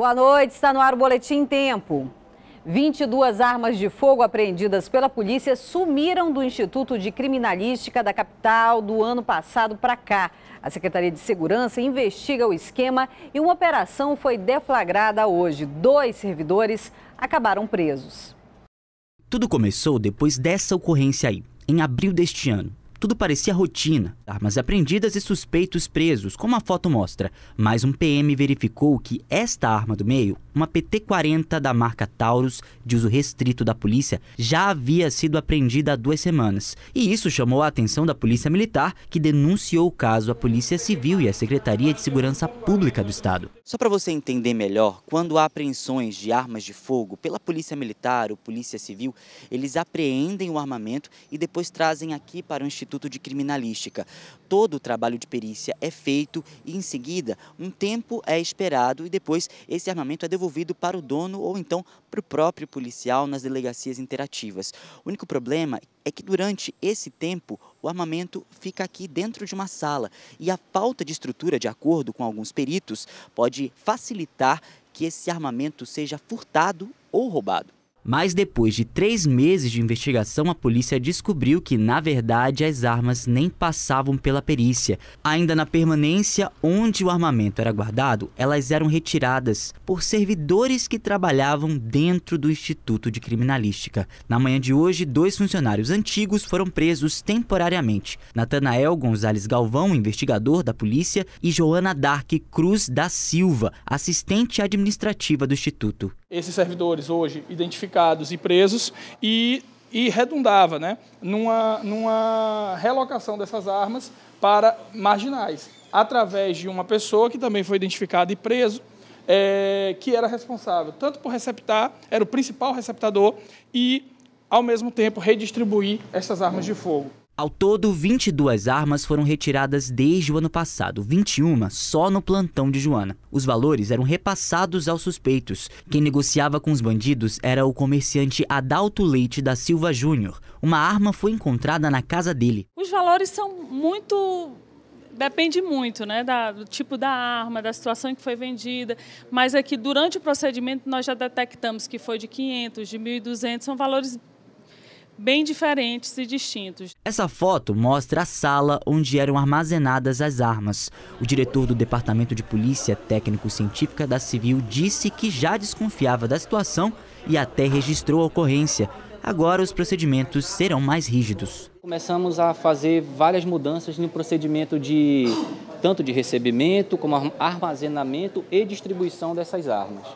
Boa noite, está no ar o Boletim Tempo. 22 armas de fogo apreendidas pela polícia sumiram do Instituto de Criminalística da capital do ano passado para cá. A Secretaria de Segurança investiga o esquema e uma operação foi deflagrada hoje. Dois servidores acabaram presos. Tudo começou depois dessa ocorrência aí, em abril deste ano. Tudo parecia rotina, armas tá? apreendidas e suspeitos presos, como a foto mostra, mas um PM verificou que esta arma do meio, uma PT-40 da marca Taurus, de uso restrito da polícia, já havia sido apreendida há duas semanas. E isso chamou a atenção da Polícia Militar, que denunciou o caso à Polícia Civil e à Secretaria de Segurança Pública do Estado. Só para você entender melhor, quando há apreensões de armas de fogo pela Polícia Militar ou Polícia Civil, eles apreendem o armamento e depois trazem aqui para o Instituto Instituto de Criminalística. Todo o trabalho de perícia é feito e, em seguida, um tempo é esperado e depois esse armamento é devolvido para o dono ou então para o próprio policial nas delegacias interativas. O único problema é que durante esse tempo o armamento fica aqui dentro de uma sala e a falta de estrutura, de acordo com alguns peritos, pode facilitar que esse armamento seja furtado ou roubado. Mas depois de três meses de investigação, a polícia descobriu que, na verdade, as armas nem passavam pela perícia. Ainda na permanência onde o armamento era guardado, elas eram retiradas por servidores que trabalhavam dentro do Instituto de Criminalística. Na manhã de hoje, dois funcionários antigos foram presos temporariamente: Natanael Gonzalez Galvão, investigador da polícia, e Joana Dark Cruz da Silva, assistente administrativa do Instituto esses servidores hoje identificados e presos e, e redundava né, numa, numa relocação dessas armas para marginais, através de uma pessoa que também foi identificada e preso, é, que era responsável tanto por receptar, era o principal receptador, e, ao mesmo tempo, redistribuir essas armas de fogo. Ao todo, 22 armas foram retiradas desde o ano passado, 21 só no plantão de Joana. Os valores eram repassados aos suspeitos. Quem negociava com os bandidos era o comerciante Adalto Leite da Silva Júnior. Uma arma foi encontrada na casa dele. Os valores são muito depende muito né, da, do tipo da arma, da situação em que foi vendida, mas é que durante o procedimento nós já detectamos que foi de 500, de 1.200, são valores bem diferentes e distintos. Essa foto mostra a sala onde eram armazenadas as armas. O diretor do Departamento de Polícia Técnico-Científica da Civil disse que já desconfiava da situação e até registrou a ocorrência. Agora os procedimentos serão mais rígidos. Começamos a fazer várias mudanças no procedimento de tanto de recebimento como armazenamento e distribuição dessas armas.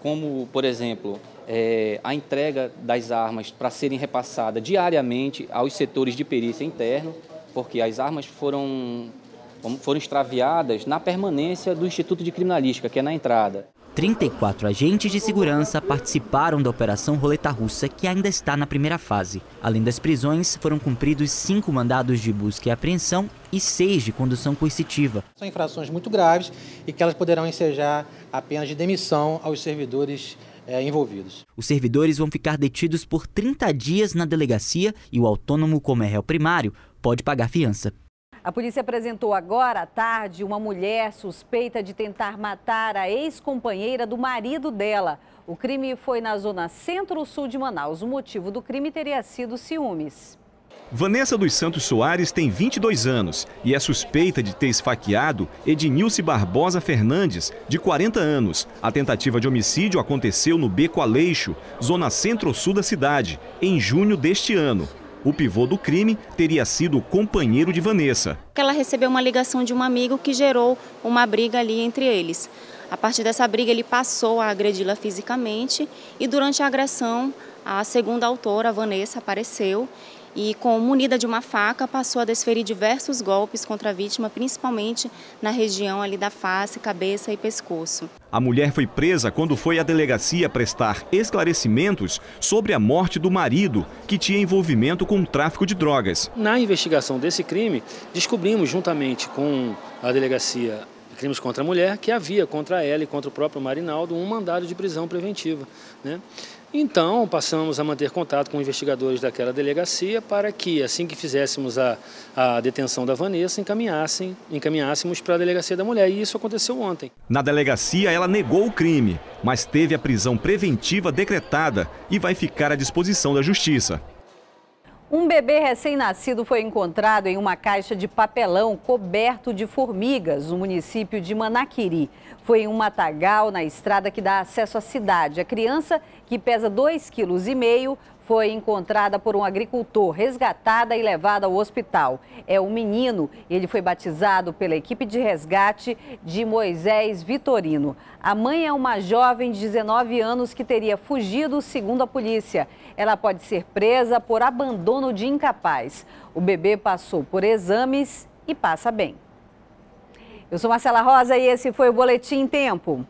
Como, por exemplo, é, a entrega das armas para serem repassadas diariamente aos setores de perícia interno, porque as armas foram, foram extraviadas na permanência do Instituto de Criminalística, que é na entrada. 34 agentes de segurança participaram da Operação Roleta Russa, que ainda está na primeira fase. Além das prisões, foram cumpridos cinco mandados de busca e apreensão e seis de condução coercitiva. São infrações muito graves e que elas poderão ensejar apenas de demissão aos servidores é, envolvidos. Os servidores vão ficar detidos por 30 dias na delegacia e o autônomo, como é réu primário, pode pagar fiança. A polícia apresentou agora à tarde uma mulher suspeita de tentar matar a ex-companheira do marido dela. O crime foi na zona centro-sul de Manaus. O motivo do crime teria sido ciúmes. Vanessa dos Santos Soares tem 22 anos e é suspeita de ter esfaqueado Ednilce Barbosa Fernandes, de 40 anos. A tentativa de homicídio aconteceu no Beco Aleixo, zona centro-sul da cidade, em junho deste ano. O pivô do crime teria sido o companheiro de Vanessa. Ela recebeu uma ligação de um amigo que gerou uma briga ali entre eles. A partir dessa briga, ele passou a agredi-la fisicamente e, durante a agressão, a segunda autora, Vanessa, apareceu e, com munida de uma faca, passou a desferir diversos golpes contra a vítima, principalmente na região ali da face, cabeça e pescoço. A mulher foi presa quando foi à delegacia prestar esclarecimentos sobre a morte do marido, que tinha envolvimento com o tráfico de drogas. Na investigação desse crime, descobrimos, juntamente com a delegacia de crimes contra a mulher, que havia contra ela e contra o próprio Marinaldo um mandado de prisão preventiva. Né? Então, passamos a manter contato com investigadores daquela delegacia para que, assim que fizéssemos a, a detenção da Vanessa, encaminhassem, encaminhássemos para a delegacia da mulher. E isso aconteceu ontem. Na delegacia, ela negou o crime, mas teve a prisão preventiva decretada e vai ficar à disposição da justiça. Um bebê recém-nascido foi encontrado em uma caixa de papelão coberto de formigas no município de Manaquiri. Foi em um matagal na estrada que dá acesso à cidade. A criança que pesa 2,5 kg, foi encontrada por um agricultor, resgatada e levada ao hospital. É um menino ele foi batizado pela equipe de resgate de Moisés Vitorino. A mãe é uma jovem de 19 anos que teria fugido, segundo a polícia. Ela pode ser presa por abandono de incapaz. O bebê passou por exames e passa bem. Eu sou Marcela Rosa e esse foi o Boletim Tempo.